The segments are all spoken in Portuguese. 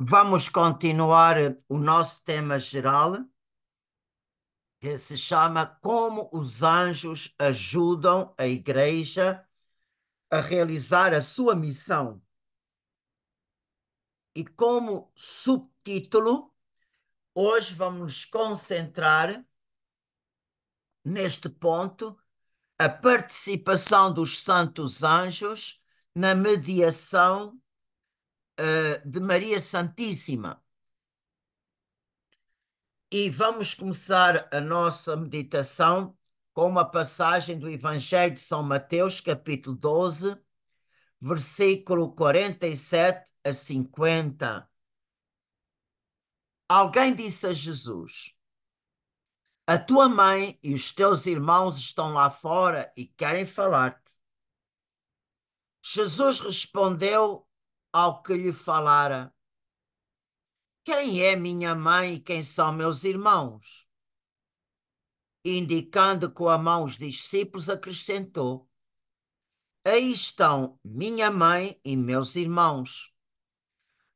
Vamos continuar o nosso tema geral, que se chama Como os anjos ajudam a Igreja a realizar a sua missão. E como subtítulo, hoje vamos nos concentrar neste ponto a participação dos santos anjos na mediação eh, de Maria Santíssima. E vamos começar a nossa meditação com uma passagem do Evangelho de São Mateus, capítulo 12, versículo 47 a 50. Alguém disse a Jesus: A tua mãe e os teus irmãos estão lá fora e querem falar-te. Jesus respondeu ao que lhe falara: Quem é minha mãe e quem são meus irmãos? Indicando com a mão os discípulos, acrescentou: Aí estão minha mãe e meus irmãos.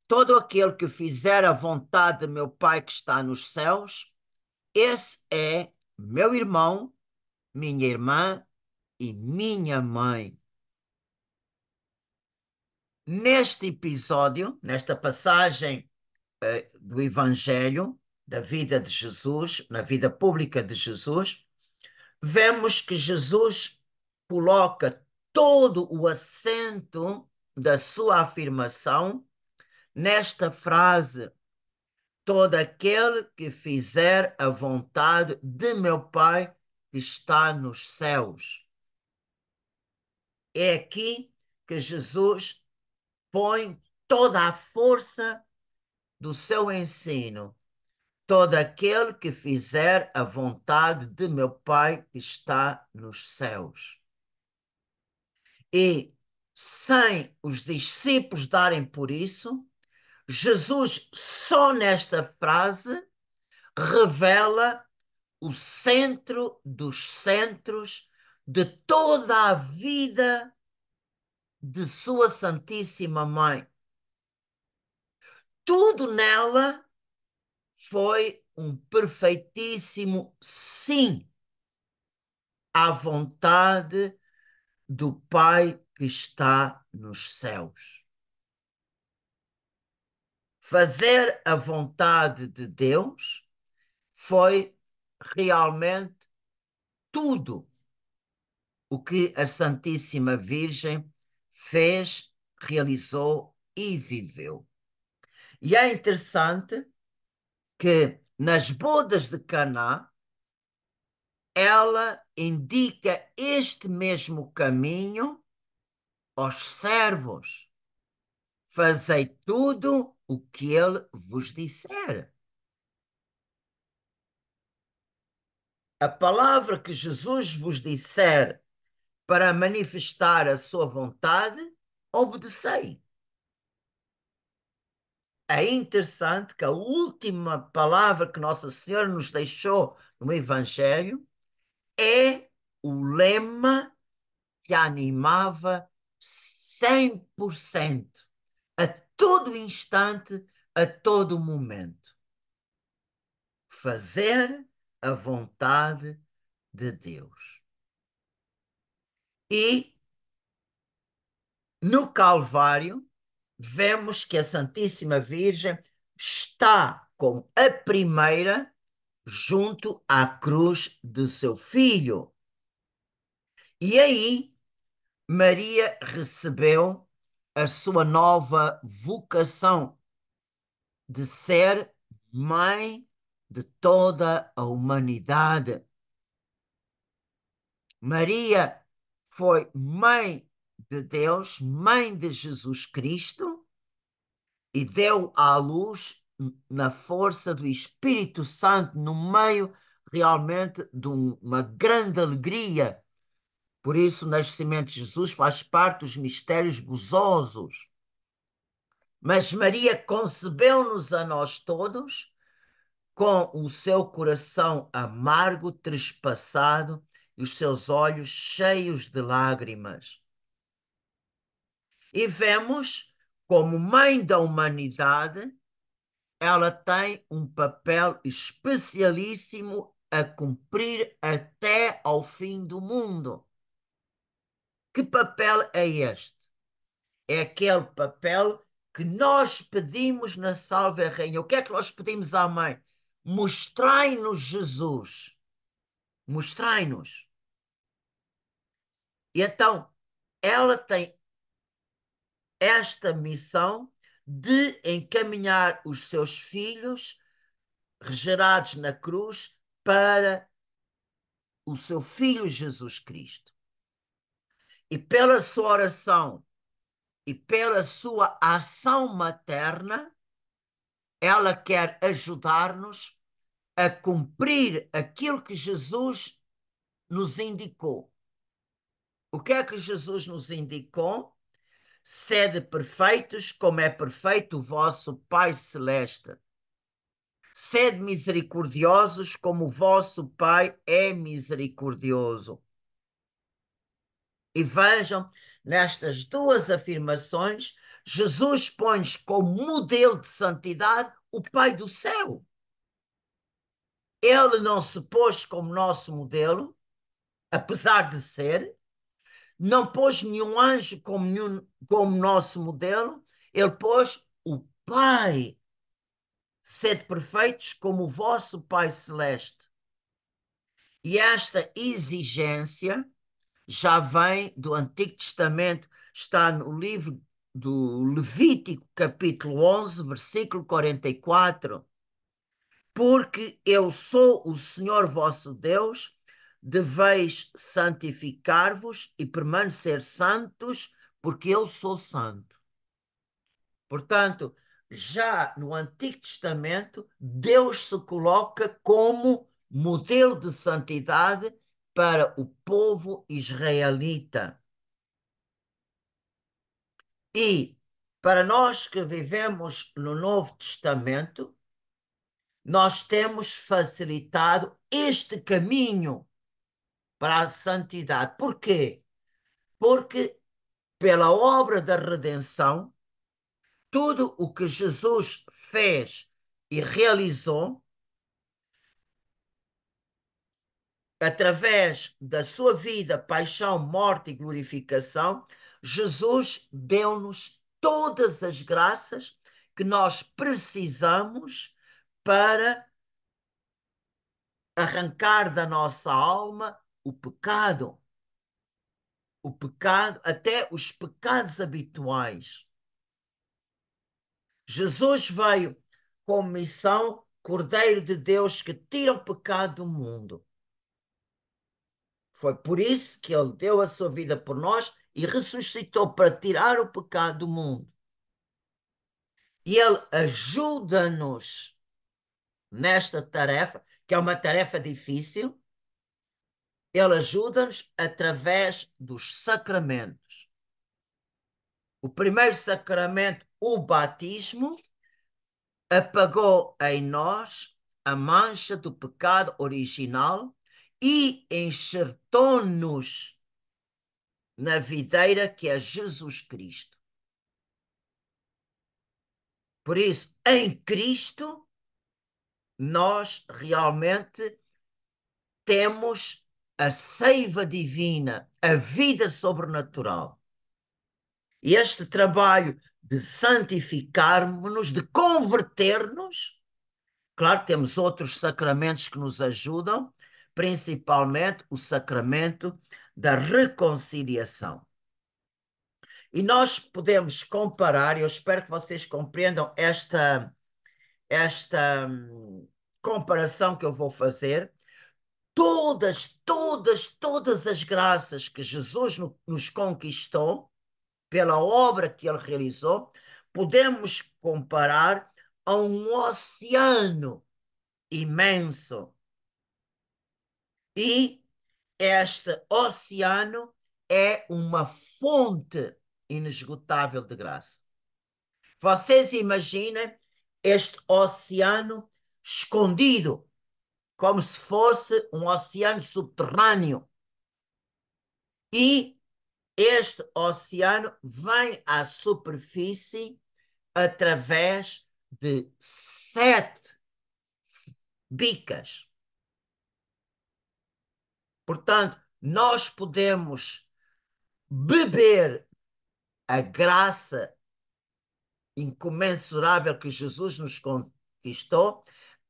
Todo aquele que fizer a vontade de meu Pai que está nos céus, esse é meu irmão, minha irmã e minha mãe neste episódio, nesta passagem uh, do Evangelho, da vida de Jesus, na vida pública de Jesus, vemos que Jesus coloca todo o acento da sua afirmação nesta frase: Todo aquele que fizer a vontade de meu Pai que está nos céus. É aqui que Jesus põe toda a força do seu ensino. Todo aquele que fizer a vontade de meu Pai que está nos céus. E sem os discípulos darem por isso, Jesus, só nesta frase, revela o centro dos centros de toda a vida de Sua Santíssima Mãe. Tudo nela foi um perfeitíssimo sim à vontade do Pai que está nos céus. Fazer a vontade de Deus foi realmente tudo o que a Santíssima Virgem fez, realizou e viveu. E é interessante que nas bodas de Caná ela indica este mesmo caminho aos servos. Fazei tudo o que ele vos disser. A palavra que Jesus vos disser para manifestar a sua vontade, obedecei. É interessante que a última palavra que Nossa Senhora nos deixou no Evangelho é o lema que animava 100% a todo instante, a todo momento. Fazer a vontade de Deus. E no Calvário, vemos que a Santíssima Virgem está com a primeira junto à cruz de seu filho. E aí, Maria recebeu a sua nova vocação de ser mãe de toda a humanidade. Maria foi mãe de Deus, mãe de Jesus Cristo, e deu à luz na força do Espírito Santo, no meio realmente de uma grande alegria. Por isso, o nascimento de Jesus faz parte dos mistérios gozosos. Mas Maria concebeu-nos a nós todos com o seu coração amargo, trespassado e os seus olhos cheios de lágrimas. E vemos como mãe da humanidade, ela tem um papel especialíssimo a cumprir até ao fim do mundo. Que papel é este? É aquele papel que nós pedimos na Salve Rainha. O que é que nós pedimos à mãe? Mostrai-nos Jesus mostrai-nos. E então, ela tem esta missão de encaminhar os seus filhos, gerados na cruz, para o seu filho Jesus Cristo. E pela sua oração e pela sua ação materna, ela quer ajudar-nos a cumprir aquilo que Jesus nos indicou. O que é que Jesus nos indicou? Sede perfeitos, como é perfeito o vosso Pai Celeste. Sede misericordiosos, como o vosso Pai é misericordioso. E vejam, nestas duas afirmações, Jesus põe-nos como modelo de santidade o Pai do céu. Ele não se pôs como nosso modelo, apesar de ser, não pôs nenhum anjo como, nenhum, como nosso modelo, ele pôs o Pai. Sede perfeitos como o vosso Pai Celeste. E esta exigência já vem do Antigo Testamento, está no livro do Levítico, capítulo 11, versículo 44 porque eu sou o Senhor vosso Deus, deveis santificar-vos e permanecer santos, porque eu sou santo. Portanto, já no Antigo Testamento, Deus se coloca como modelo de santidade para o povo israelita. E para nós que vivemos no Novo Testamento, nós temos facilitado este caminho para a santidade. quê? Porque pela obra da redenção, tudo o que Jesus fez e realizou, através da sua vida, paixão, morte e glorificação, Jesus deu-nos todas as graças que nós precisamos para arrancar da nossa alma o pecado. O pecado, até os pecados habituais. Jesus veio com missão Cordeiro de Deus que tira o pecado do mundo. Foi por isso que ele deu a sua vida por nós e ressuscitou para tirar o pecado do mundo. E ele ajuda-nos nesta tarefa, que é uma tarefa difícil, ele ajuda-nos através dos sacramentos. O primeiro sacramento, o batismo, apagou em nós a mancha do pecado original e enxertou-nos na videira que é Jesus Cristo. Por isso, em Cristo, nós realmente temos a seiva divina, a vida sobrenatural. E este trabalho de santificarmos-nos, de converter-nos, claro, temos outros sacramentos que nos ajudam, principalmente o sacramento da reconciliação. E nós podemos comparar, eu espero que vocês compreendam esta, esta hum, comparação que eu vou fazer, todas, todas, todas as graças que Jesus no, nos conquistou, pela obra que ele realizou, podemos comparar a um oceano imenso. E este oceano é uma fonte inesgotável de graça. Vocês imaginem este oceano escondido, como se fosse um oceano subterrâneo. E este oceano vem à superfície através de sete bicas. Portanto, nós podemos beber a graça incomensurável que Jesus nos conquistou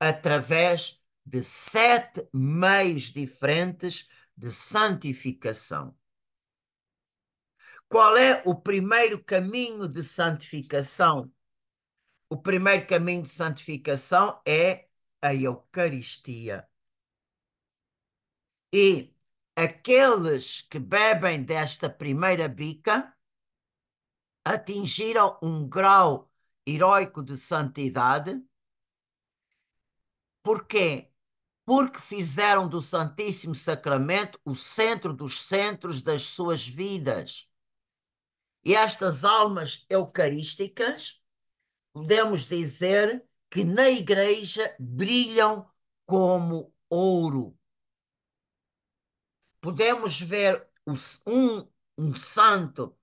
através de sete meios diferentes de santificação. Qual é o primeiro caminho de santificação? O primeiro caminho de santificação é a Eucaristia. E aqueles que bebem desta primeira bica atingiram um grau heróico de santidade quê? Porque fizeram do Santíssimo Sacramento o centro dos centros das suas vidas. E estas almas eucarísticas, podemos dizer que na Igreja brilham como ouro. Podemos ver um, um santo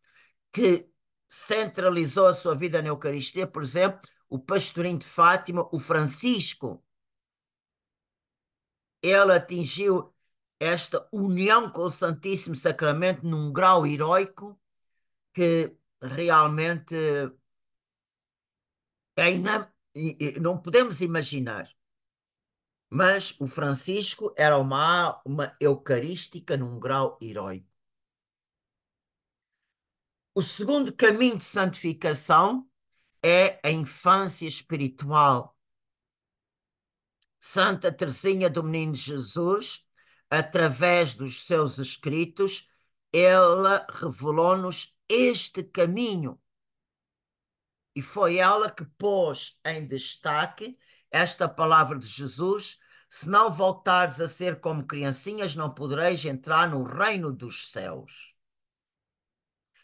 que centralizou a sua vida na Eucaristia, por exemplo, o pastorinho de Fátima, o Francisco, ela atingiu esta união com o Santíssimo Sacramento num grau heróico que realmente é ina... não podemos imaginar. Mas o Francisco era uma, uma eucarística num grau heróico. O segundo caminho de santificação é a infância espiritual Santa Teresinha do Menino Jesus, através dos seus escritos, ela revelou-nos este caminho. E foi ela que pôs em destaque esta palavra de Jesus: se não voltares a ser como criancinhas, não podereis entrar no reino dos céus.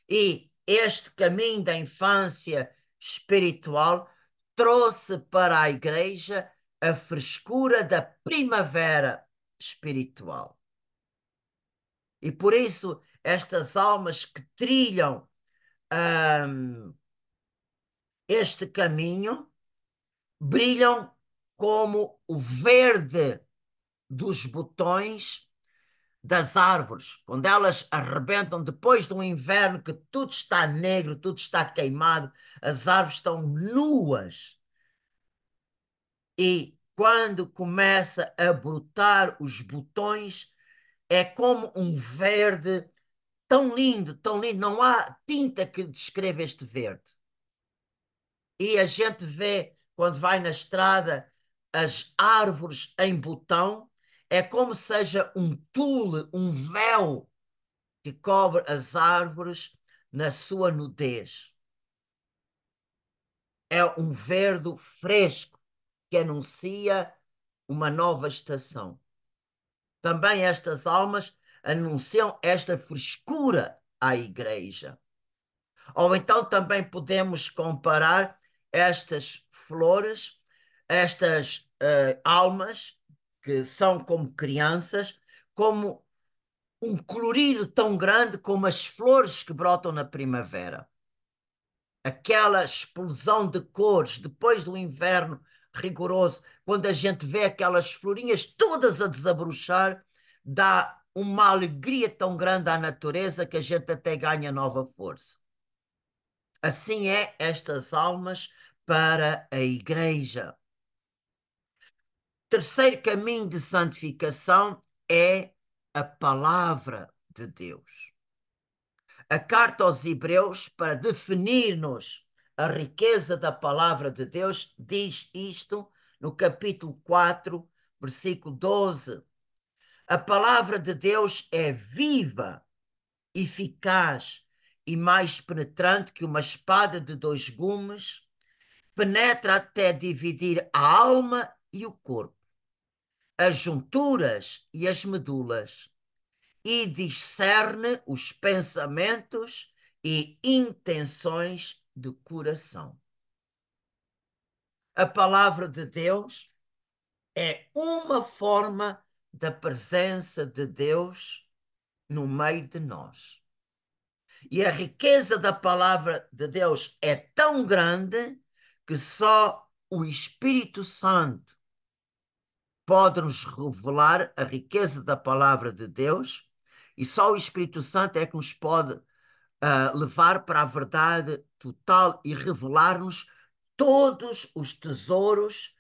E este caminho da infância espiritual trouxe para a Igreja a frescura da primavera espiritual. E por isso, estas almas que trilham hum, este caminho brilham como o verde dos botões das árvores, quando elas arrebentam depois de um inverno que tudo está negro, tudo está queimado, as árvores estão nuas e quando começa a brotar os botões, é como um verde tão lindo, tão lindo. Não há tinta que descreva este verde. E a gente vê, quando vai na estrada, as árvores em botão, é como seja um tule, um véu que cobre as árvores na sua nudez. É um verde fresco que anuncia uma nova estação. Também estas almas anunciam esta frescura à Igreja. Ou então também podemos comparar estas flores, estas uh, almas, que são como crianças, como um colorido tão grande como as flores que brotam na primavera. Aquela explosão de cores depois do inverno rigoroso, quando a gente vê aquelas florinhas todas a desabrochar, dá uma alegria tão grande à natureza que a gente até ganha nova força. Assim é estas almas para a Igreja. Terceiro caminho de santificação é a palavra de Deus. A carta aos Hebreus, para definir-nos a riqueza da palavra de Deus diz isto no capítulo 4, versículo 12. A palavra de Deus é viva, eficaz e mais penetrante que uma espada de dois gumes, penetra até dividir a alma e o corpo, as junturas e as medulas, e discerne os pensamentos e intenções de coração. A palavra de Deus é uma forma da presença de Deus no meio de nós. E a riqueza da palavra de Deus é tão grande que só o Espírito Santo pode nos revelar a riqueza da palavra de Deus e só o Espírito Santo é que nos pode uh, levar para a verdade total e revelar-nos todos os tesouros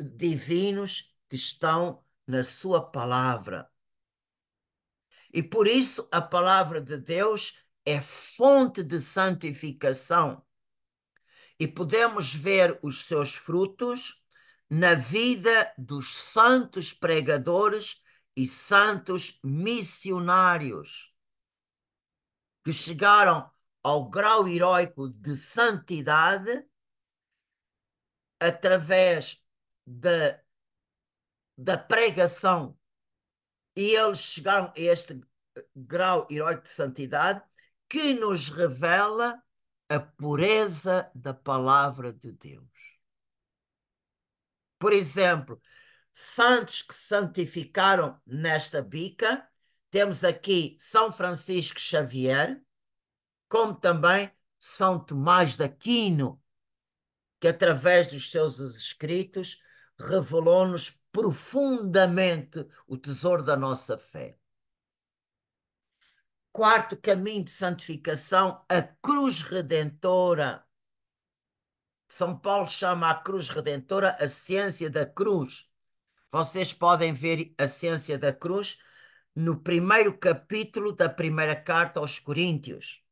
divinos que estão na Sua palavra. E por isso a palavra de Deus é fonte de santificação. E podemos ver os seus frutos na vida dos santos pregadores e santos missionários que chegaram ao grau heróico de santidade através da, da pregação. E eles chegaram a este grau heróico de santidade que nos revela a pureza da palavra de Deus. Por exemplo, santos que santificaram nesta bica, temos aqui São Francisco Xavier, como também São Tomás de Aquino, que através dos seus escritos revelou-nos profundamente o tesouro da nossa fé. Quarto caminho de santificação, a cruz redentora. São Paulo chama a cruz redentora a ciência da cruz. Vocês podem ver a ciência da cruz no primeiro capítulo da primeira carta aos Coríntios.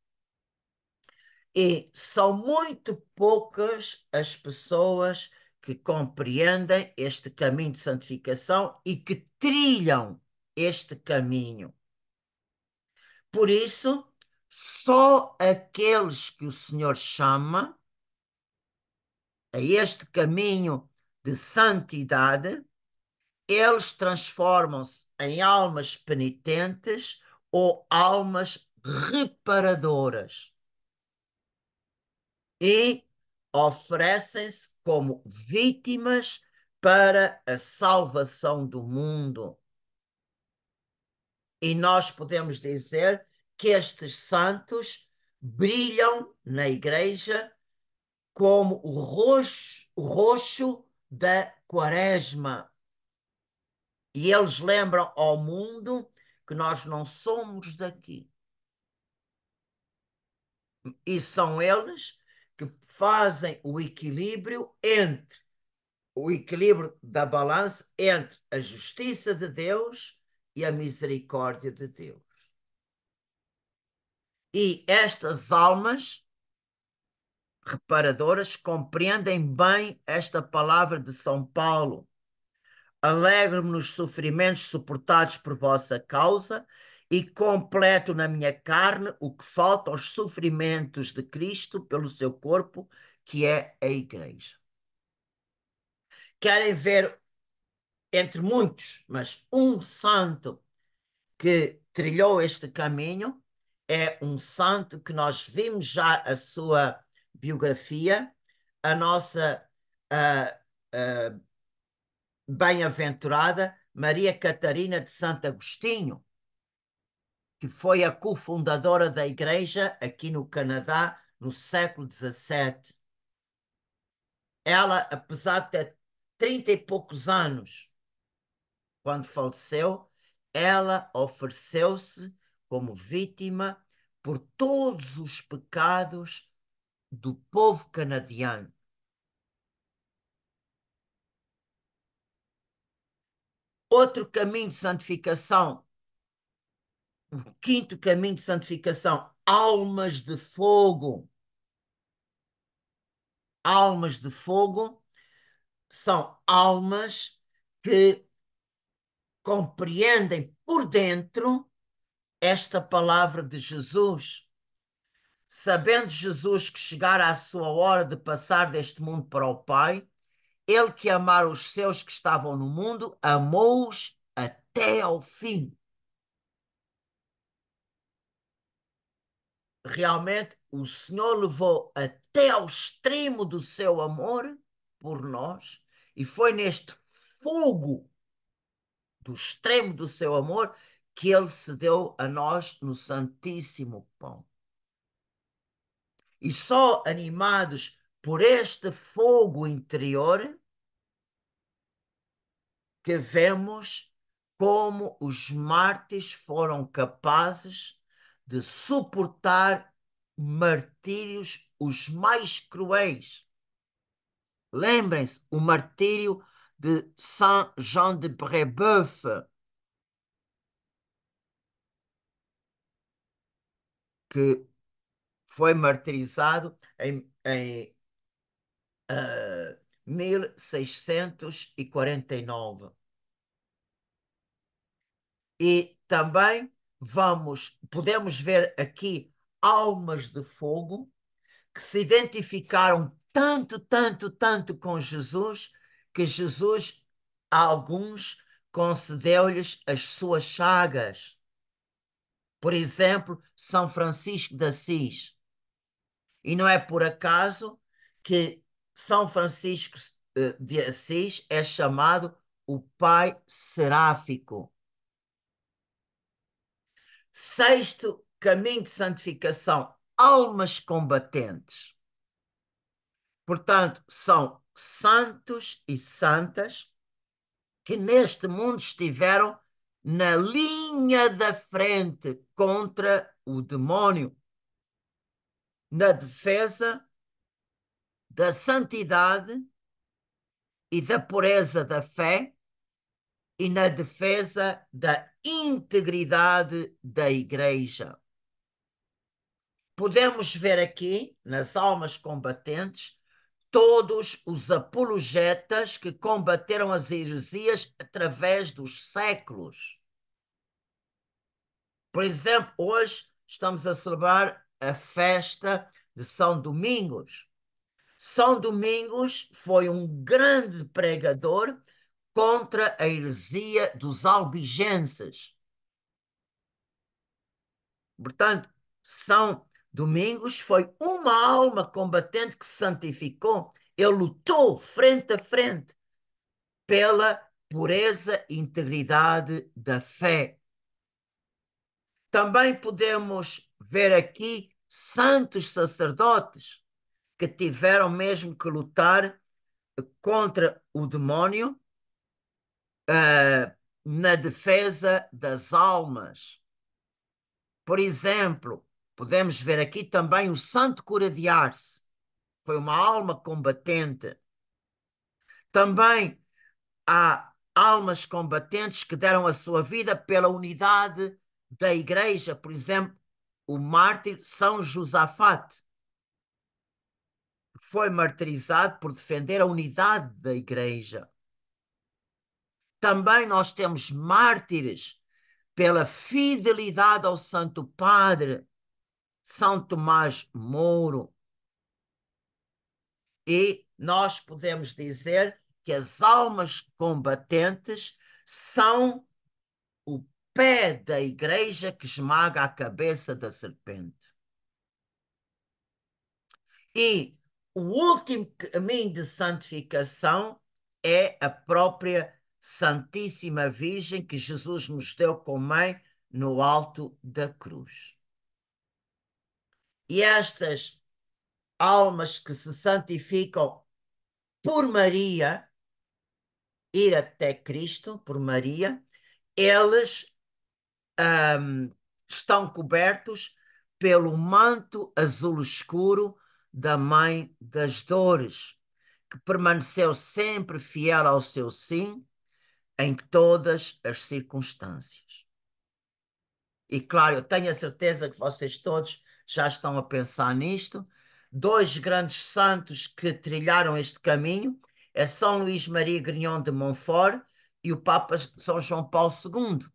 E são muito poucas as pessoas que compreendem este caminho de santificação e que trilham este caminho. Por isso, só aqueles que o Senhor chama a este caminho de santidade, eles transformam-se em almas penitentes ou almas reparadoras e oferecem-se como vítimas para a salvação do mundo. E nós podemos dizer que estes santos brilham na igreja como o roxo, o roxo da quaresma. E eles lembram ao mundo que nós não somos daqui. E são eles que fazem o equilíbrio entre o equilíbrio da balança entre a justiça de Deus e a misericórdia de Deus. E estas almas reparadoras compreendem bem esta palavra de São Paulo. Alegro-me nos sofrimentos suportados por vossa causa e completo na minha carne o que falta aos sofrimentos de Cristo pelo seu corpo, que é a Igreja. Querem ver, entre muitos, mas um santo que trilhou este caminho, é um santo que nós vimos já a sua biografia, a nossa uh, uh, bem-aventurada Maria Catarina de Santo Agostinho que foi a cofundadora da igreja aqui no Canadá no século XVII. Ela, apesar de ter trinta e poucos anos, quando faleceu, ela ofereceu-se como vítima por todos os pecados do povo canadiano. Outro caminho de santificação quinto caminho de santificação, almas de fogo. Almas de fogo são almas que compreendem por dentro esta palavra de Jesus. Sabendo Jesus que chegara a sua hora de passar deste mundo para o Pai, ele que amara os seus que estavam no mundo, amou-os até ao fim. realmente o Senhor levou até ao extremo do seu amor por nós, e foi neste fogo do extremo do seu amor que ele se deu a nós no Santíssimo Pão. E só animados por este fogo interior que vemos como os mártires foram capazes de suportar martírios os mais cruéis. Lembrem-se, o martírio de Saint Jean de Brébeuf. Que foi martirizado em, em uh, eh, 1649. E também vamos, podemos ver aqui almas de fogo que se identificaram tanto, tanto, tanto com Jesus, que Jesus a alguns concedeu-lhes as suas chagas. Por exemplo, São Francisco de Assis. E não é por acaso que São Francisco eh, de Assis é chamado o Pai Seráfico. Sexto, caminho de santificação, almas combatentes. Portanto, são santos e santas que neste mundo estiveram na linha da frente contra o demônio, na defesa da santidade e da pureza da fé e na defesa da integridade da Igreja. Podemos ver aqui, nas almas combatentes, todos os apologetas que combateram as heresias através dos séculos. Por exemplo, hoje estamos a celebrar a festa de São Domingos. São Domingos foi um grande pregador contra a heresia dos albigenses. Portanto, São Domingos foi uma alma combatente que se santificou. Ele lutou frente a frente pela pureza e integridade da fé. Também podemos ver aqui santos sacerdotes que tiveram mesmo que lutar contra o demónio uh, na defesa das almas. Por exemplo, podemos ver aqui também o Santo Cura de foi uma alma combatente. Também há almas combatentes que deram a sua vida pela unidade da Igreja, por exemplo, o mártir São Josafate foi martirizado por defender a unidade da Igreja. Também nós temos mártires pela fidelidade ao Santo Padre, São Tomás Mouro. E nós podemos dizer que as almas combatentes são o pé da igreja que esmaga a cabeça da serpente. E o último caminho de santificação é a própria Santíssima Virgem que Jesus nos deu como mãe no alto da cruz. E estas almas que se santificam por Maria, ir até Cristo, por Maria, eles um, estão cobertos pelo manto azul escuro da Mãe das Dores, que permaneceu sempre fiel ao seu sim em todas as circunstâncias. E claro, eu tenho a certeza que vocês todos já estão a pensar nisto. Dois grandes santos que trilharam este caminho é São Luís Maria Grignon de Montfort e o Papa São João Paulo II.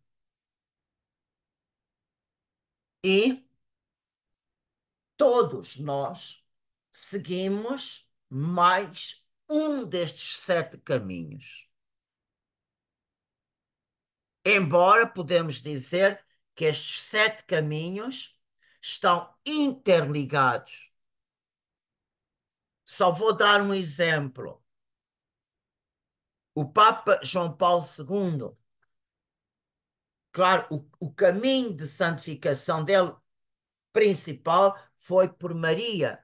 E todos nós seguimos mais um destes sete caminhos. Embora podemos dizer que estes sete caminhos estão interligados. Só vou dar um exemplo. O Papa João Paulo II, claro, o, o caminho de santificação dele principal foi por Maria.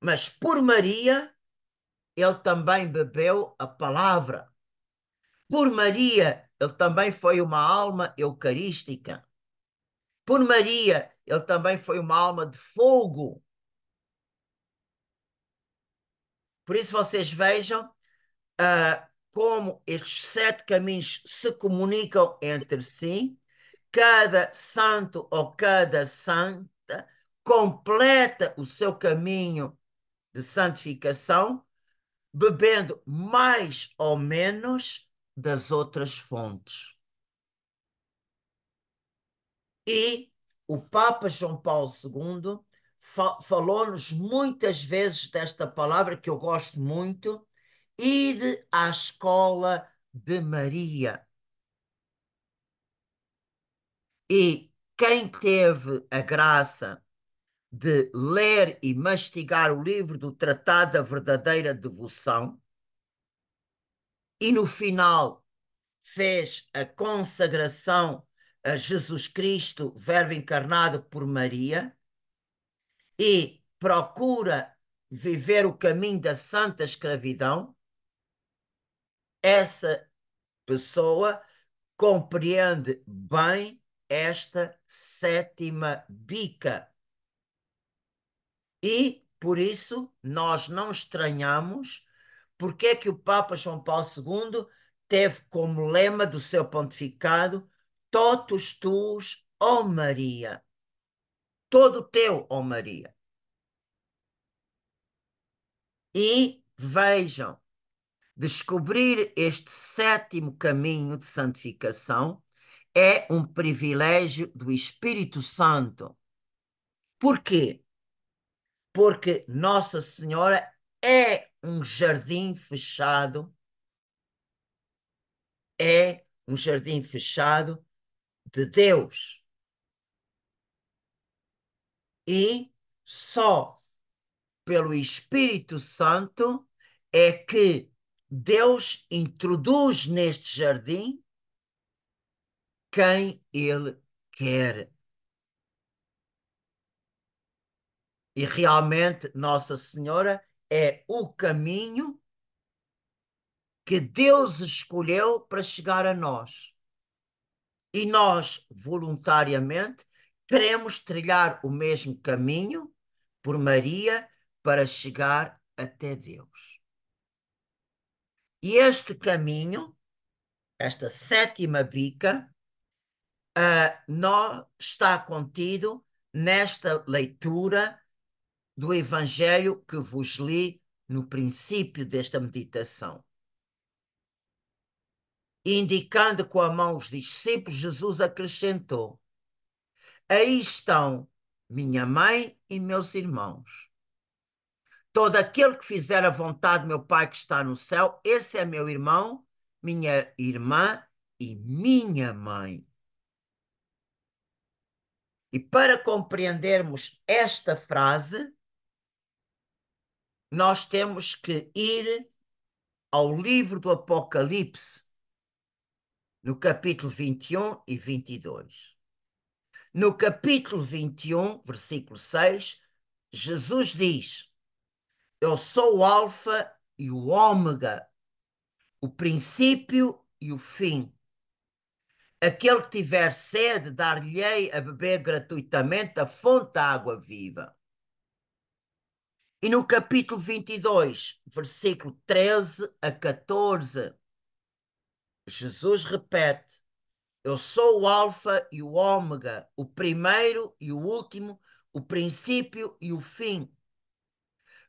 Mas por Maria, ele também bebeu a palavra. Por Maria, ele também foi uma alma eucarística. Por Maria, ele também foi uma alma de fogo. Por isso vocês vejam uh, como estes sete caminhos se comunicam entre si. Cada santo ou cada santa completa o seu caminho de santificação, bebendo mais ou menos das outras fontes. E o Papa João Paulo II fa falou-nos muitas vezes desta palavra que eu gosto muito: ir à escola de Maria. E quem teve a graça de ler e mastigar o livro do Tratado da Verdadeira Devoção, e no final fez a consagração a Jesus Cristo, Verbo encarnado por Maria, e procura viver o caminho da santa escravidão, essa pessoa compreende bem esta sétima bica. E, por isso, nós não estranhamos porque é que o Papa João Paulo II teve como lema do seu pontificado Totus tuus, ó Maria. Todo teu, ó Maria. E vejam, descobrir este sétimo caminho de santificação é um privilégio do Espírito Santo. quê? Porque Nossa Senhora é um jardim fechado, é um jardim fechado de Deus. E só pelo Espírito Santo é que Deus introduz neste jardim quem Ele quer. E realmente Nossa Senhora é o caminho que Deus escolheu para chegar a nós. E nós, voluntariamente, queremos trilhar o mesmo caminho por Maria para chegar até Deus. E este caminho, esta sétima bica, uh, ah, nós, está contido nesta leitura do Evangelho que vos li no princípio desta meditação. Indicando com a mão os discípulos, Jesus acrescentou: Aí estão minha mãe e meus irmãos. Todo aquele que fizer a vontade do meu Pai que está no céu, esse é meu irmão, minha irmã e minha mãe. E para compreendermos esta frase, nós temos que ir ao livro do Apocalipse, no capítulo 21 e 22. No capítulo 21, versículo 6, Jesus diz: Eu sou o Alfa e o Ômega, o princípio e o fim. Aquele que tiver sede, dar-lhe-ei a beber gratuitamente a fonte da água viva. E no capítulo 22, versículo 13 a 14, Jesus repete: Eu sou o Alfa e o Ômega, o primeiro e o último, o princípio e o fim.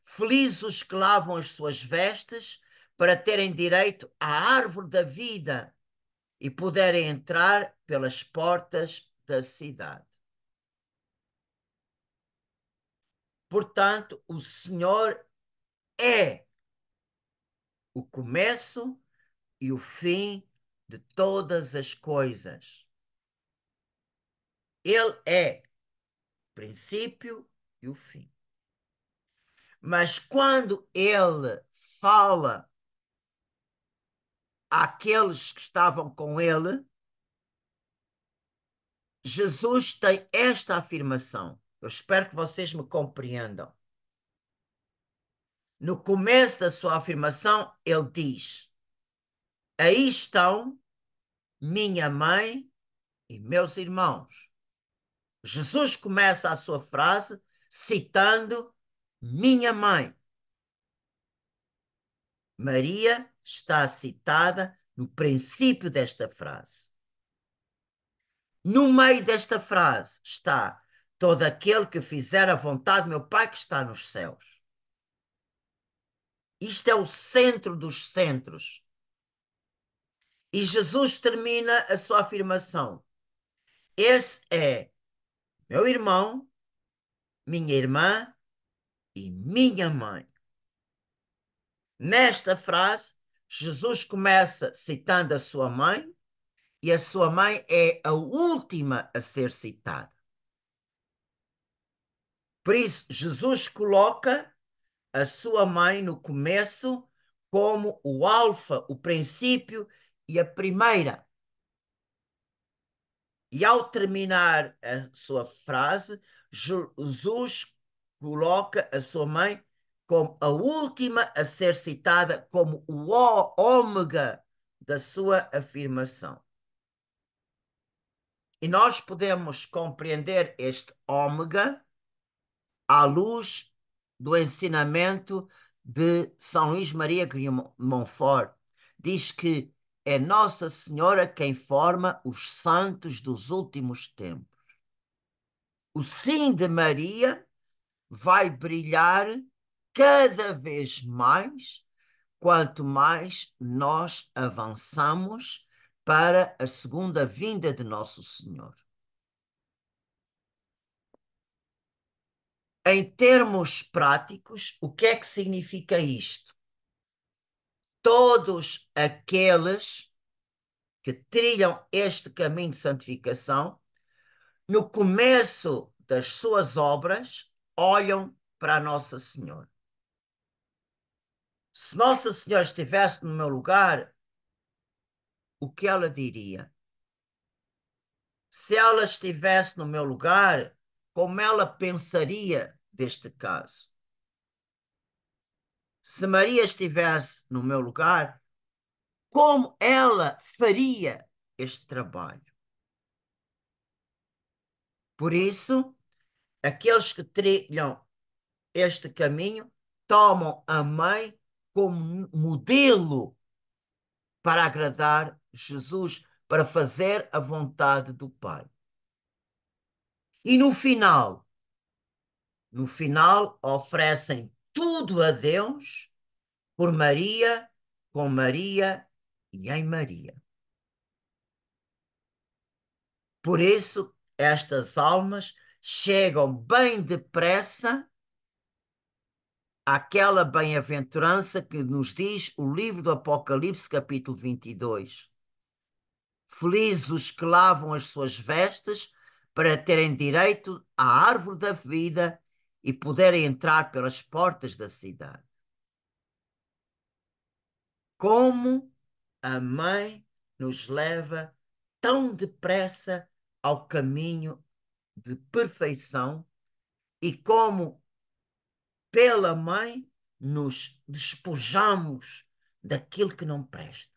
Felizes os que lavam as suas vestes para terem direito à árvore da vida e puderem entrar pelas portas da cidade. Portanto, o Senhor é o começo e o fim de todas as coisas. Ele é o princípio e o fim. Mas quando ele fala àqueles que estavam com ele, Jesus tem esta afirmação: eu espero que vocês me compreendam. No começo da sua afirmação, ele diz: Aí estão minha mãe e meus irmãos. Jesus começa a sua frase citando minha mãe. Maria está citada no princípio desta frase. No meio desta frase está todo aquele que fizer a vontade do meu Pai que está nos céus. Isto é o centro dos centros. E Jesus termina a sua afirmação. Esse é meu irmão, minha irmã e minha mãe. Nesta frase, Jesus começa citando a sua mãe, e a sua mãe é a última a ser citada. Por isso, Jesus coloca a sua mãe no começo como o alfa, o princípio e a primeira. E ao terminar a sua frase, Jesus coloca a sua mãe como a última a ser citada como o ômega da sua afirmação. E nós podemos compreender este ômega à luz do ensinamento de São Luís Maria de Monfort. Diz que é Nossa Senhora quem forma os santos dos últimos tempos. O sim de Maria vai brilhar cada vez mais quanto mais nós avançamos para a segunda vinda de Nosso Senhor. em termos práticos, o que é que significa isto? Todos aqueles que trilham este caminho de santificação, no começo das suas obras, olham para Nossa Senhora. Se Nossa Senhora estivesse no meu lugar, o que ela diria? Se ela estivesse no meu lugar, como ela pensaria deste caso. Se Maria estivesse no meu lugar, como ela faria este trabalho? Por isso, aqueles que trilham este caminho tomam a mãe como modelo para agradar Jesus, para fazer a vontade do Pai. E no final, no final, oferecem tudo a Deus por Maria, com Maria e em Maria. Por isso, estas almas chegam bem depressa àquela bem-aventurança que nos diz o livro do Apocalipse, capítulo 22. Felizes os que lavam as suas vestes, para terem direito à árvore da vida e poderem entrar pelas portas da cidade. Como a mãe nos leva tão depressa ao caminho de perfeição e como pela mãe nos despojamos daquilo que não presta.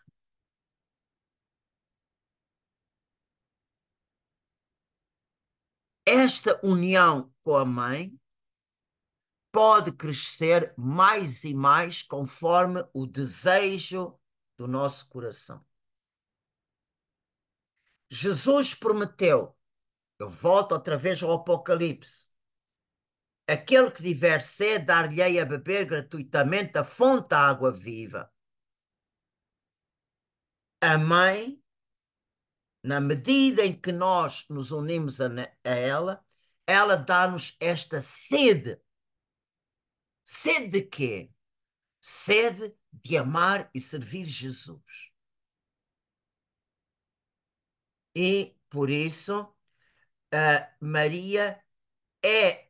esta união com a mãe pode crescer mais e mais conforme o desejo do nosso coração. Jesus prometeu, eu volto outra vez ao Apocalipse, aquele que tiver sede, dar-lhe a beber gratuitamente a fonte da água viva. A mãe na medida em que nós nos unimos a, a ela, ela dá-nos esta sede. Sede de quê? Sede de amar e servir Jesus. E por isso, Maria é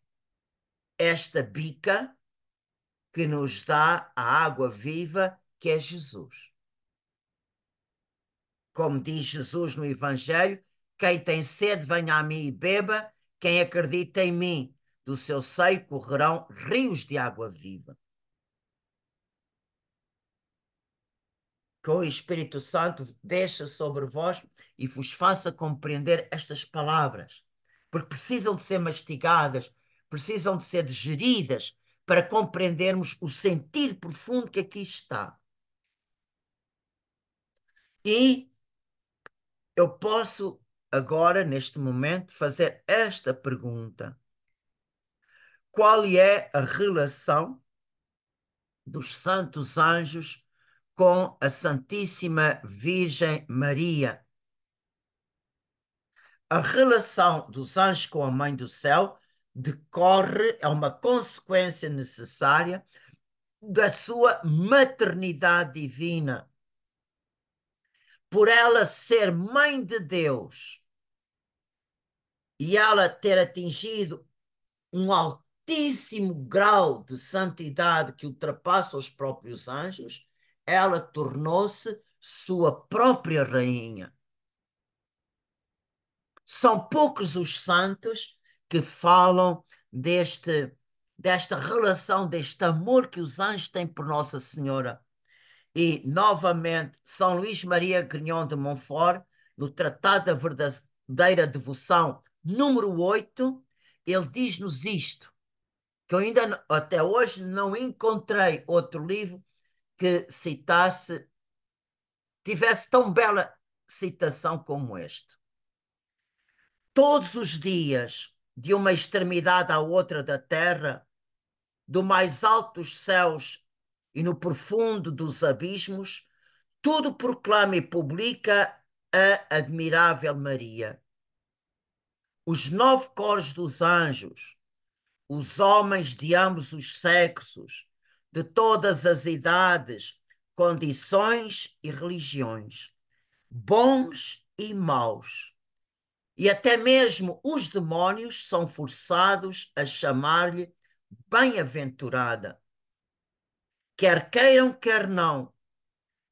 esta bica que nos dá a água viva que é Jesus. Como diz Jesus no Evangelho, quem tem sede, venha a mim e beba, quem acredita em mim, do seu seio correrão rios de água viva. Que o Espírito Santo deixa sobre vós e vos faça compreender estas palavras, porque precisam de ser mastigadas, precisam de ser digeridas para compreendermos o sentir profundo que aqui está. E eu posso agora, neste momento, fazer esta pergunta: Qual é a relação dos santos anjos com a Santíssima Virgem Maria? A relação dos anjos com a Mãe do Céu decorre, é uma consequência necessária da sua maternidade divina por ela ser mãe de Deus e ela ter atingido um altíssimo grau de santidade que ultrapassa os próprios anjos, ela tornou-se sua própria rainha. São poucos os santos que falam deste, desta relação, deste amor que os anjos têm por Nossa Senhora e, novamente, São Luís Maria Grignon de Montfort, no Tratado da Verdadeira Devoção, número 8, ele diz-nos isto, que eu ainda até hoje não encontrei outro livro que citasse, tivesse tão bela citação como este. Todos os dias, de uma extremidade à outra da terra, do mais alto dos céus e no profundo dos abismos, tudo proclama e publica a admirável Maria. Os nove cores dos anjos, os homens de ambos os sexos, de todas as idades, condições e religiões, bons e maus. E até mesmo os demónios são forçados a chamar-lhe bem-aventurada quer queiram, quer não.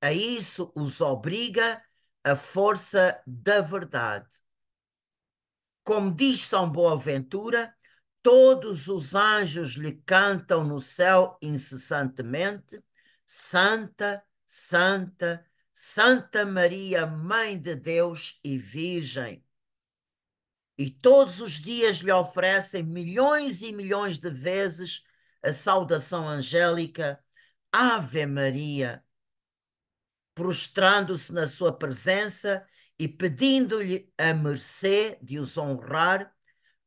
A isso os obriga a força da verdade. Como diz São Boaventura, todos os anjos lhe cantam no céu incessantemente: Santa, Santa, Santa Maria, Mãe de Deus e Virgem. E todos os dias lhe oferecem milhões e milhões de vezes a saudação angélica Ave Maria, prostrando-se na sua presença e pedindo-lhe a mercê de os honrar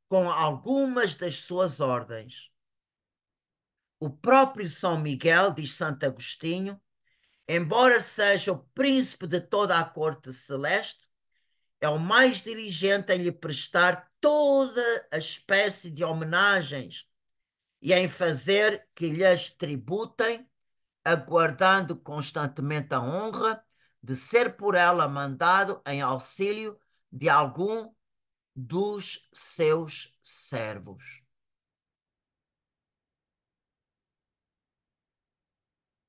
com algumas das suas ordens. O próprio São Miguel, diz Santo Agostinho, embora seja o príncipe de toda a corte celeste, é o mais diligente em lhe prestar toda a espécie de homenagens e em fazer que lhes tributem aguardando constantemente a honra de ser por ela mandado em auxílio de algum dos seus servos.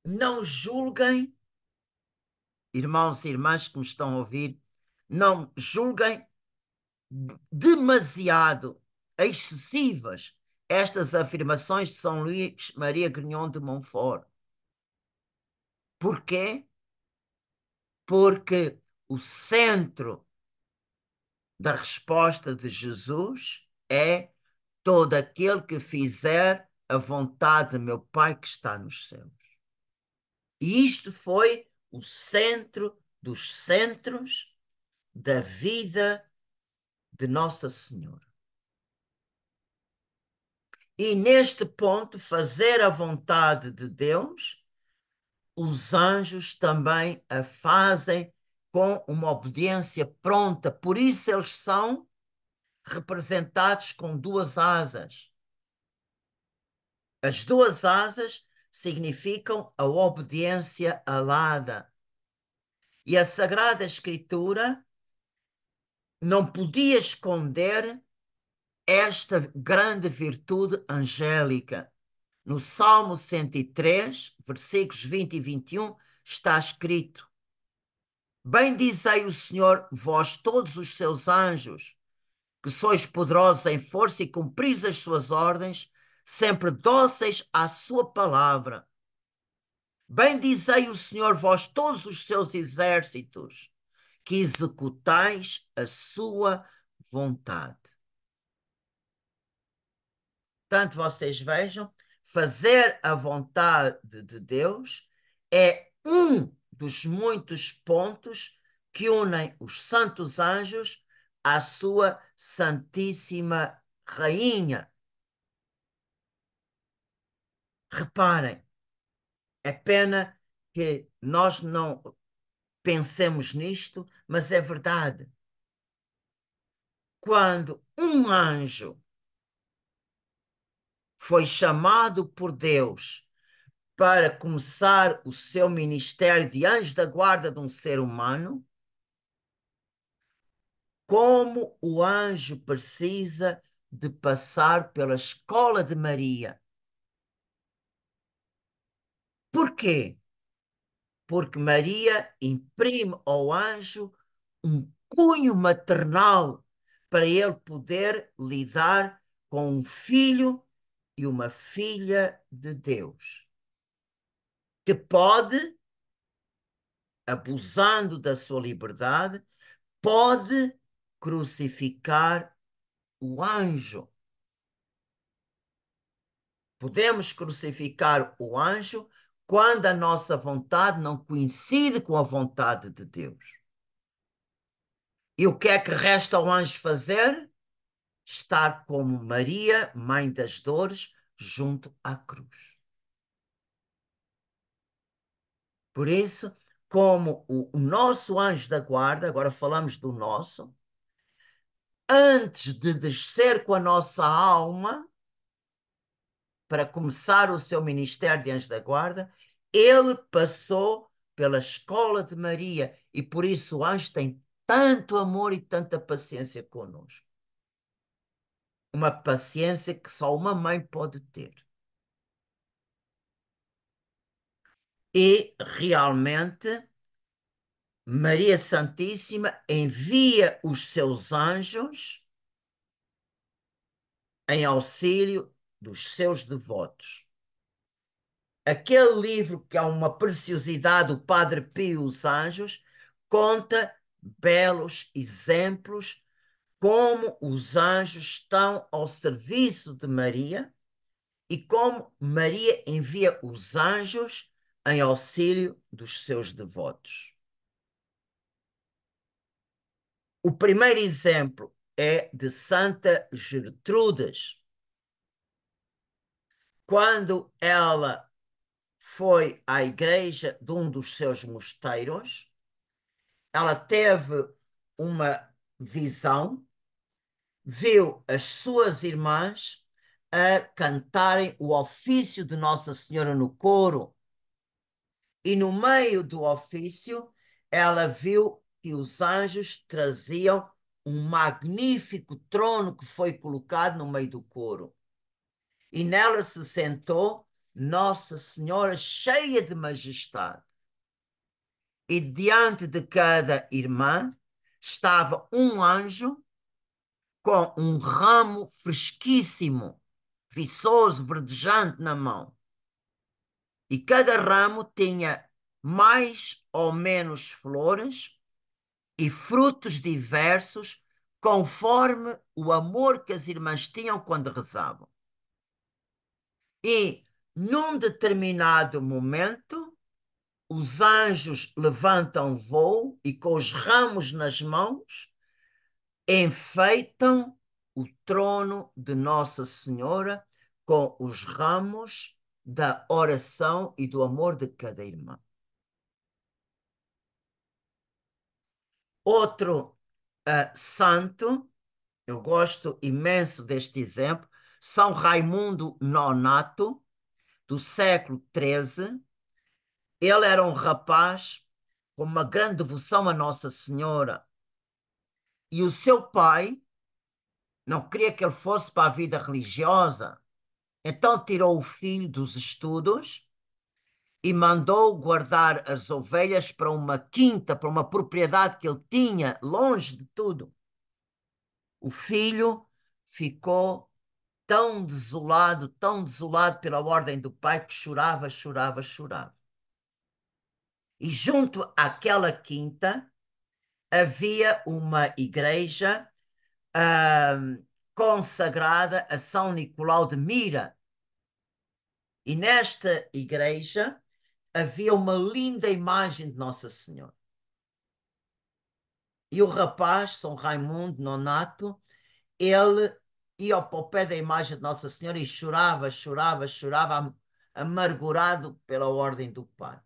Não julguem, irmãos e irmãs que me estão a ouvir, não julguem demasiado excessivas estas afirmações de São Luís Maria Grignon de Montfort. Porquê? Porque o centro da resposta de Jesus é todo aquele que fizer a vontade de meu Pai que está nos céus. E isto foi o centro dos centros da vida de Nossa Senhora. E neste ponto, fazer a vontade de Deus os anjos também a fazem com uma obediência pronta. Por isso eles são representados com duas asas. As duas asas significam a obediência alada. E a Sagrada Escritura não podia esconder esta grande virtude angélica. No Salmo 103, versículos 20 e 21, está escrito: Bendizei o Senhor, vós todos os seus anjos, que sois poderosos em força e cumpris as suas ordens, sempre dóceis à sua palavra. Bendizei o Senhor, vós todos os seus exércitos, que executais a sua vontade. Tanto vocês vejam fazer a vontade de Deus é um dos muitos pontos que unem os santos anjos à sua Santíssima Rainha. Reparem, é pena que nós não pensemos nisto, mas é verdade. Quando um anjo foi chamado por Deus para começar o seu ministério de anjo da guarda de um ser humano, como o anjo precisa de passar pela escola de Maria. quê? Porque Maria imprime ao anjo um cunho maternal para ele poder lidar com um filho e uma filha de Deus que pode, abusando da sua liberdade, pode crucificar o anjo. Podemos crucificar o anjo quando a nossa vontade não coincide com a vontade de Deus. E o que é que resta ao anjo fazer? estar como Maria, mãe das dores, junto à cruz. Por isso, como o, o nosso anjo da guarda, agora falamos do nosso, antes de descer com a nossa alma para começar o seu ministério de anjo da guarda, ele passou pela escola de Maria e por isso o anjo tem tanto amor e tanta paciência conosco uma paciência que só uma mãe pode ter. E realmente, Maria Santíssima envia os seus anjos em auxílio dos seus devotos. Aquele livro, que é uma preciosidade, o Padre Pio e os Anjos, conta belos exemplos como os anjos estão ao serviço de Maria e como Maria envia os anjos em auxílio dos seus devotos. O primeiro exemplo é de Santa Gertrudes. Quando ela foi à igreja de um dos seus mosteiros, ela teve uma visão viu as suas irmãs a cantarem o ofício de Nossa Senhora no coro. E no meio do ofício, ela viu que os anjos traziam um magnífico trono que foi colocado no meio do coro. E nela se sentou Nossa Senhora cheia de majestade. E diante de cada irmã estava um anjo com um ramo fresquíssimo, viçoso, verdejante na mão. E cada ramo tinha mais ou menos flores e frutos diversos, conforme o amor que as irmãs tinham quando rezavam. E, num determinado momento, os anjos levantam voo e, com os ramos nas mãos, enfeitam o trono de Nossa Senhora com os ramos da oração e do amor de cada irmã. Outro uh, santo, eu gosto imenso deste exemplo, São Raimundo Nonato, do século XIII. Ele era um rapaz com uma grande devoção a Nossa Senhora e o seu pai não queria que ele fosse para a vida religiosa, então tirou o filho dos estudos e mandou guardar as ovelhas para uma quinta, para uma propriedade que ele tinha, longe de tudo. O filho ficou tão desolado, tão desolado pela ordem do pai, que chorava, chorava, chorava. E junto àquela quinta havia uma igreja uh, consagrada a São Nicolau de Mira. E nesta igreja havia uma linda imagem de Nossa Senhora. E o rapaz, São Raimundo Nonato, ele ia ao pé da imagem de Nossa Senhora e chorava, chorava, chorava, amargurado pela ordem do Pai.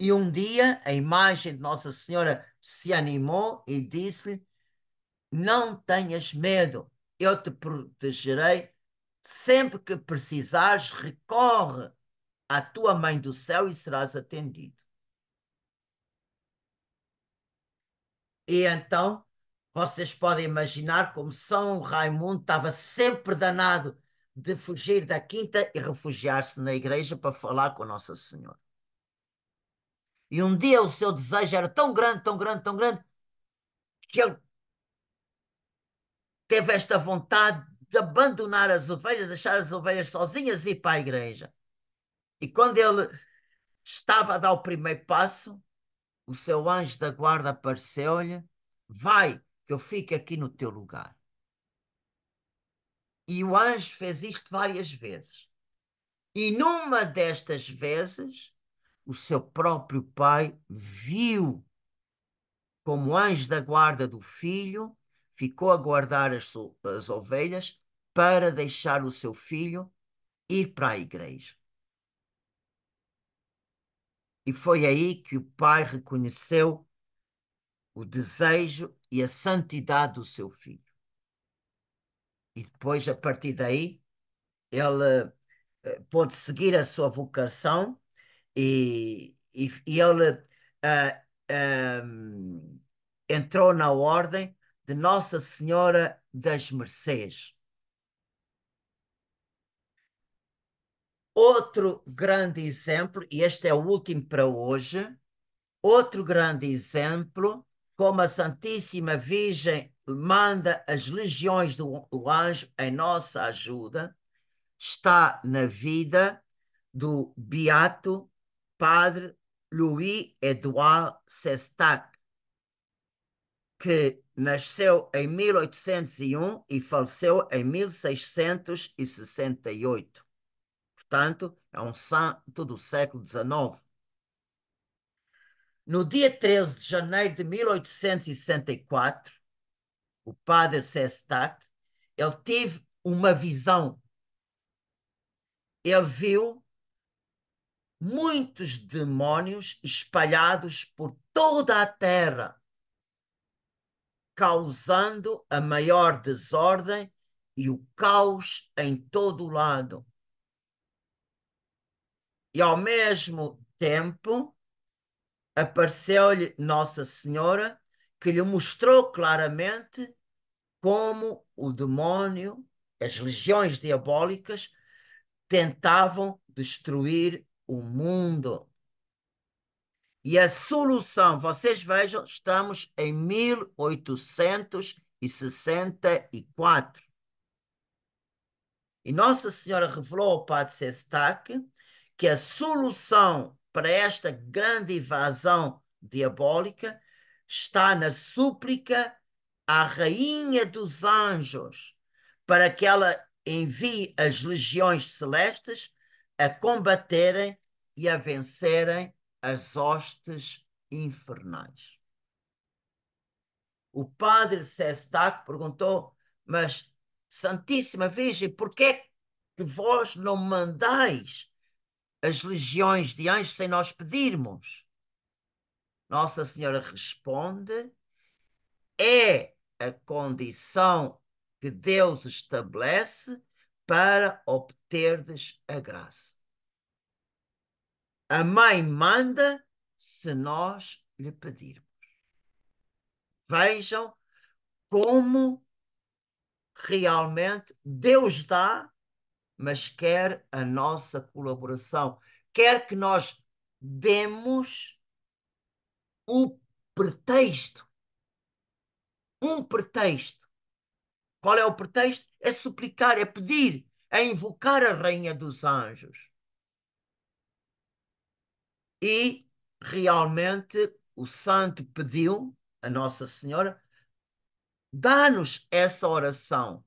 E um dia a imagem de Nossa Senhora se animou e disse-lhe: Não tenhas medo, eu te protegerei. Sempre que precisares, recorre à tua Mãe do Céu e serás atendido. E então, vocês podem imaginar como São Raimundo estava sempre danado de fugir da quinta e refugiar-se na igreja para falar com Nossa Senhora. E um dia o seu desejo era tão grande, tão grande, tão grande, que ele teve esta vontade de abandonar as ovelhas, deixar as ovelhas sozinhas e ir para a igreja. E quando ele estava a dar o primeiro passo, o seu anjo da guarda apareceu-lhe: Vai, que eu fico aqui no teu lugar. E o anjo fez isto várias vezes. E numa destas vezes, o seu próprio pai viu como anjo da guarda do filho, ficou a guardar as, as ovelhas para deixar o seu filho ir para a igreja. E foi aí que o pai reconheceu o desejo e a santidade do seu filho. E depois, a partir daí, ele eh, pôde seguir a sua vocação e, e, e ele uh, entrou na ordem de Nossa Senhora das Mercês. Outro grande exemplo, e este é o último para hoje, outro grande exemplo, como a Santíssima Virgem manda as legiões do, do anjo em nossa ajuda, está na vida do beato Padre louis Edouard Sestac, que nasceu em 1801 e faleceu em 1668. Portanto, é um santo do século XIX. No dia 13 de janeiro de 1864, o padre Sestac, ele teve uma visão. Ele viu muitos demónios espalhados por toda a terra, causando a maior desordem e o caos em todo o lado. E ao mesmo tempo, apareceu-lhe Nossa Senhora, que lhe mostrou claramente como o demónio, as legiões diabólicas, tentavam destruir o mundo. E a solução, vocês vejam, estamos em 1864. E Nossa Senhora revelou ao Padre Sestac que a solução para esta grande invasão diabólica está na súplica à Rainha dos Anjos, para que ela envie as legiões celestes a combaterem e a vencerem as hostes infernais. O padre Sestac perguntou, mas Santíssima Virgem, porquê é que vós não mandais as legiões de anjos sem nós pedirmos? Nossa Senhora responde, é a condição que Deus estabelece para obterdes a graça. A mãe manda se nós lhe pedirmos. Vejam como realmente Deus dá, mas quer a nossa colaboração, quer que nós demos o pretexto, um pretexto qual é o pretexto? É suplicar, é pedir, é invocar a Rainha dos Anjos. E realmente o santo pediu a Nossa Senhora, dá-nos essa oração.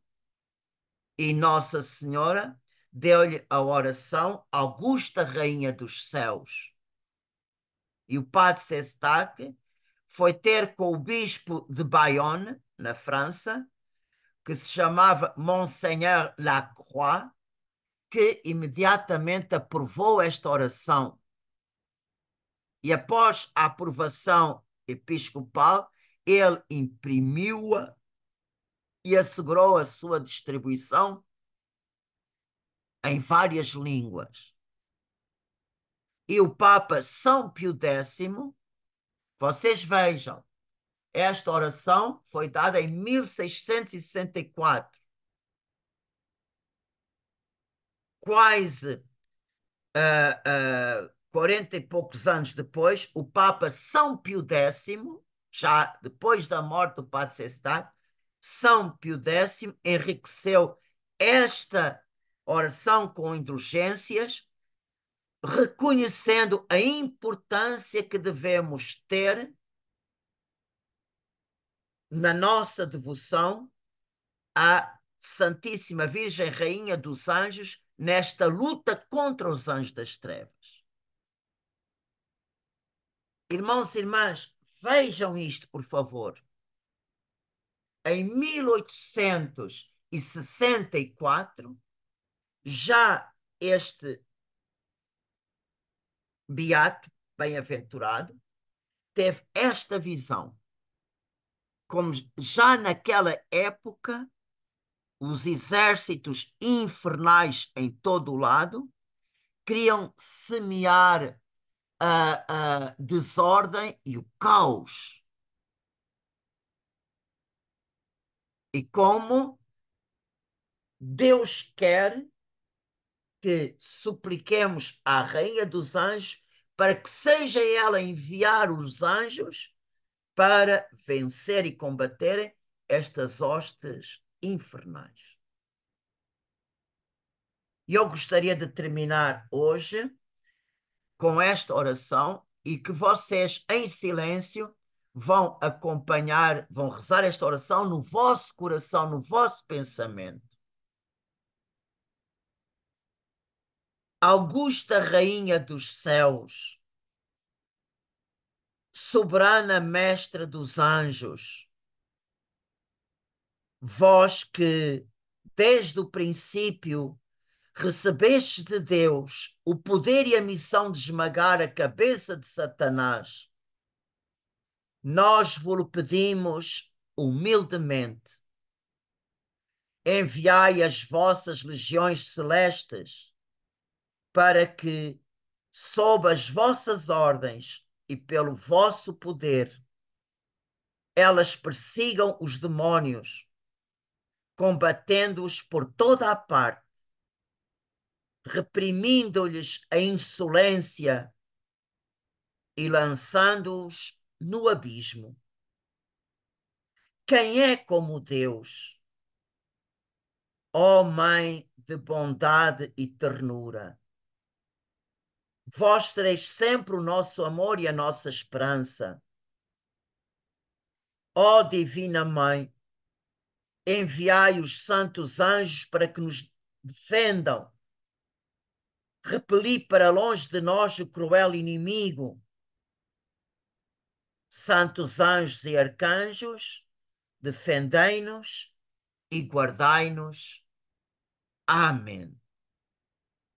E Nossa Senhora deu-lhe a oração Augusta Rainha dos Céus. E o padre Sestac foi ter com o bispo de Bayonne, na França, que se chamava Monseigneur Lacroix, que imediatamente aprovou esta oração. E após a aprovação episcopal, ele imprimiu-a e assegurou a sua distribuição em várias línguas. E o Papa São Pio X, vocês vejam, esta oração foi dada em 1664. Quase uh, uh, 40 e poucos anos depois, o Papa São Pio X, já depois da morte do Padre Cesar, São Pio X enriqueceu esta oração com indulgências, reconhecendo a importância que devemos ter na nossa devoção à Santíssima Virgem Rainha dos Anjos nesta luta contra os anjos das trevas. Irmãos e irmãs, vejam isto, por favor. Em 1864, já este beato, bem-aventurado, teve esta visão como já naquela época os exércitos infernais em todo o lado queriam semear a, a desordem e o caos. E como Deus quer que supliquemos à Rainha dos Anjos para que seja ela enviar os anjos para vencer e combater estas hostes infernais. E eu gostaria de terminar hoje com esta oração e que vocês, em silêncio, vão acompanhar, vão rezar esta oração no vosso coração, no vosso pensamento. Augusta Rainha dos Céus, soberana mestra dos anjos, vós que desde o princípio recebeste de Deus o poder e a missão de esmagar a cabeça de Satanás, nós vos pedimos humildemente. Enviai as vossas legiões celestes, para que, sob as vossas ordens, e pelo vosso poder, elas persigam os demônios, combatendo-os por toda a parte, reprimindo-lhes a insolência e lançando-os no abismo. Quem é como Deus? Ó oh Mãe de bondade e ternura, Vós tereis sempre o nosso amor e a nossa esperança. Ó oh, Divina Mãe, enviai os santos anjos para que nos defendam. Repeli para longe de nós o cruel inimigo. Santos anjos e arcanjos, defendei-nos e guardai-nos. Amém.